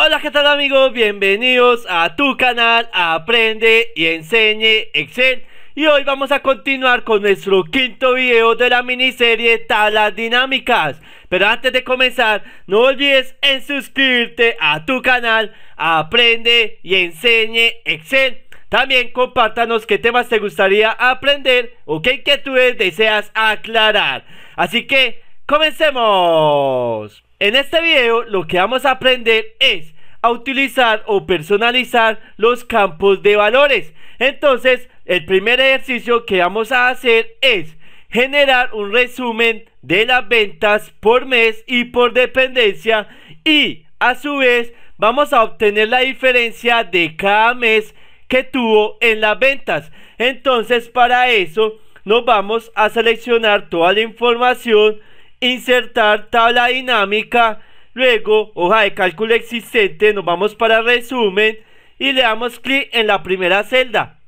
Hola, ¿qué tal amigos? Bienvenidos a tu canal Aprende y Enseñe Excel Y hoy vamos a continuar con nuestro quinto video de la miniserie Tablas Dinámicas Pero antes de comenzar, no olvides en suscribirte a tu canal Aprende y Enseñe Excel también compártanos qué temas te gustaría aprender o qué inquietudes deseas aclarar. Así que, comencemos. En este video lo que vamos a aprender es a utilizar o personalizar los campos de valores. Entonces, el primer ejercicio que vamos a hacer es generar un resumen de las ventas por mes y por dependencia y a su vez vamos a obtener la diferencia de cada mes que tuvo en las ventas. Entonces, para eso nos vamos a seleccionar toda la información insertar tabla dinámica, luego hoja de cálculo existente, nos vamos para resumen y le damos clic en la primera celda.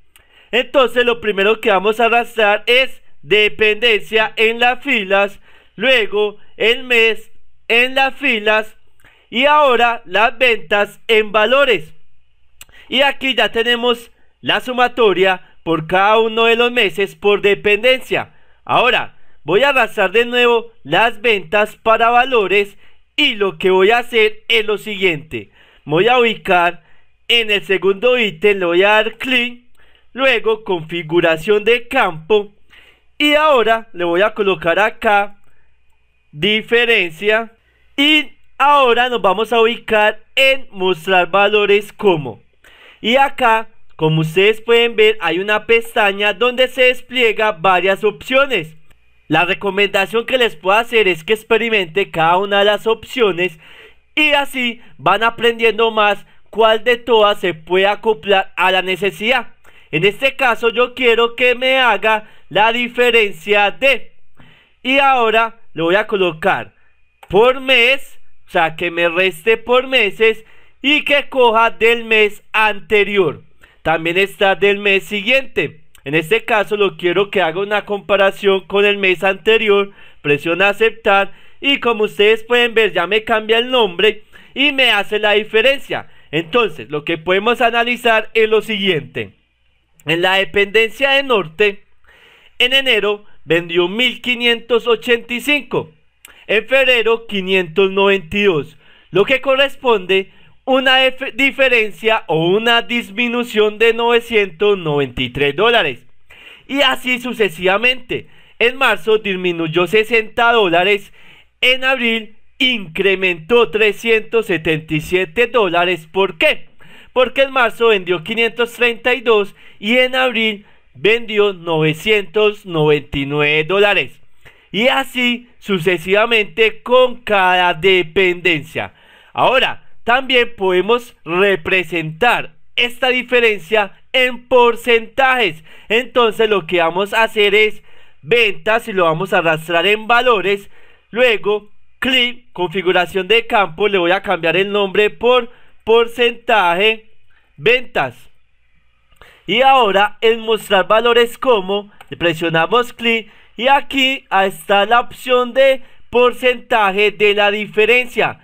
Entonces lo primero que vamos a arrastrar es dependencia en las filas, luego el mes en las filas y ahora las ventas en valores. Y aquí ya tenemos la sumatoria por cada uno de los meses por dependencia. Ahora, voy a gastar de nuevo las ventas para valores y lo que voy a hacer es lo siguiente. Voy a ubicar en el segundo ítem, le voy a dar clic, luego configuración de campo y ahora le voy a colocar acá diferencia y ahora nos vamos a ubicar en mostrar valores como y acá como ustedes pueden ver hay una pestaña donde se despliega varias opciones la recomendación que les puedo hacer es que experimente cada una de las opciones y así van aprendiendo más cuál de todas se puede acoplar a la necesidad. En este caso yo quiero que me haga la diferencia de. Y ahora lo voy a colocar por mes, o sea que me reste por meses y que coja del mes anterior. También está del mes siguiente. En este caso lo quiero que haga una comparación con el mes anterior, presiona aceptar y como ustedes pueden ver ya me cambia el nombre y me hace la diferencia. Entonces lo que podemos analizar es lo siguiente. En la dependencia de norte, en enero vendió 1585, en febrero 592, lo que corresponde una diferencia o una disminución de 993 dólares. Y así sucesivamente. En marzo disminuyó 60 dólares, en abril incrementó 377 dólares. ¿Por qué? Porque en marzo vendió 532 y en abril vendió 999 dólares. Y así sucesivamente con cada dependencia. Ahora, también podemos representar esta diferencia en porcentajes. Entonces lo que vamos a hacer es ventas y lo vamos a arrastrar en valores. Luego, clic, configuración de campo, le voy a cambiar el nombre por porcentaje ventas. Y ahora en mostrar valores como, le presionamos clic y aquí está la opción de porcentaje de la diferencia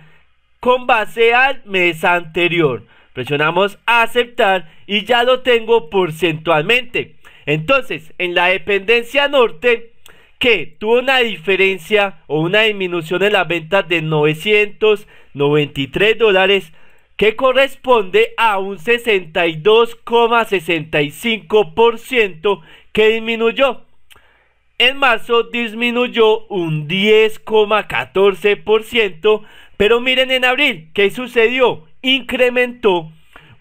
con base al mes anterior. Presionamos aceptar y ya lo tengo porcentualmente. Entonces, en la dependencia norte, que tuvo una diferencia o una disminución en las ventas de 993 dólares, que corresponde a un 62,65% que disminuyó. En marzo disminuyó un 10,14% pero miren en abril, ¿qué sucedió? Incrementó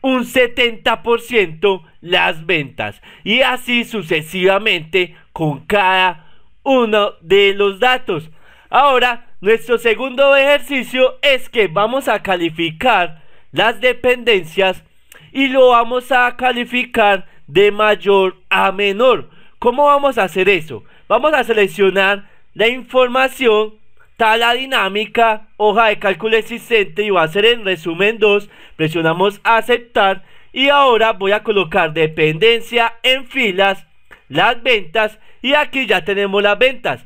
un 70% las ventas. Y así sucesivamente con cada uno de los datos. Ahora, nuestro segundo ejercicio es que vamos a calificar las dependencias y lo vamos a calificar de mayor a menor. ¿Cómo vamos a hacer eso? Vamos a seleccionar la información Está la dinámica, hoja de cálculo existente y va a ser en resumen 2. Presionamos aceptar y ahora voy a colocar dependencia en filas, las ventas y aquí ya tenemos las ventas.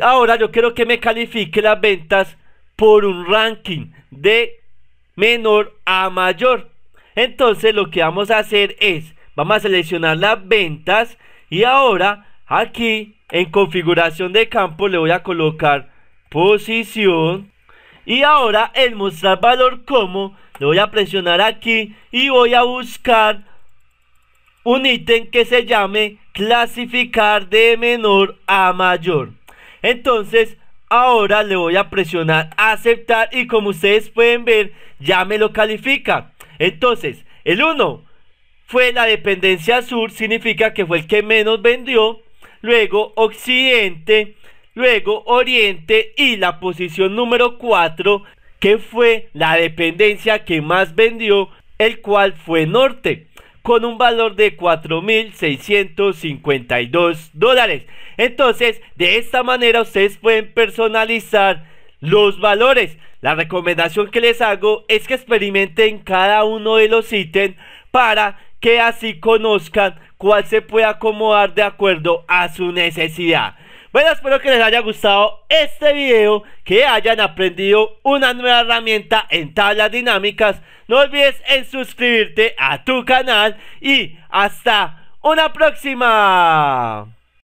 Ahora yo quiero que me califique las ventas por un ranking de menor a mayor. Entonces lo que vamos a hacer es, vamos a seleccionar las ventas y ahora aquí en configuración de campo le voy a colocar posición. Y ahora el mostrar valor como, le voy a presionar aquí y voy a buscar un ítem que se llame clasificar de menor a mayor. Entonces, ahora le voy a presionar aceptar y como ustedes pueden ver, ya me lo califica. Entonces, el 1 fue la dependencia sur, significa que fue el que menos vendió. Luego, occidente luego Oriente y la posición número 4 que fue la dependencia que más vendió, el cual fue Norte con un valor de 4.652 dólares. Entonces, de esta manera ustedes pueden personalizar los valores. La recomendación que les hago es que experimenten cada uno de los ítems para que así conozcan cuál se puede acomodar de acuerdo a su necesidad. Bueno, espero que les haya gustado este video, que hayan aprendido una nueva herramienta en tablas dinámicas. No olvides en suscribirte a tu canal y hasta una próxima.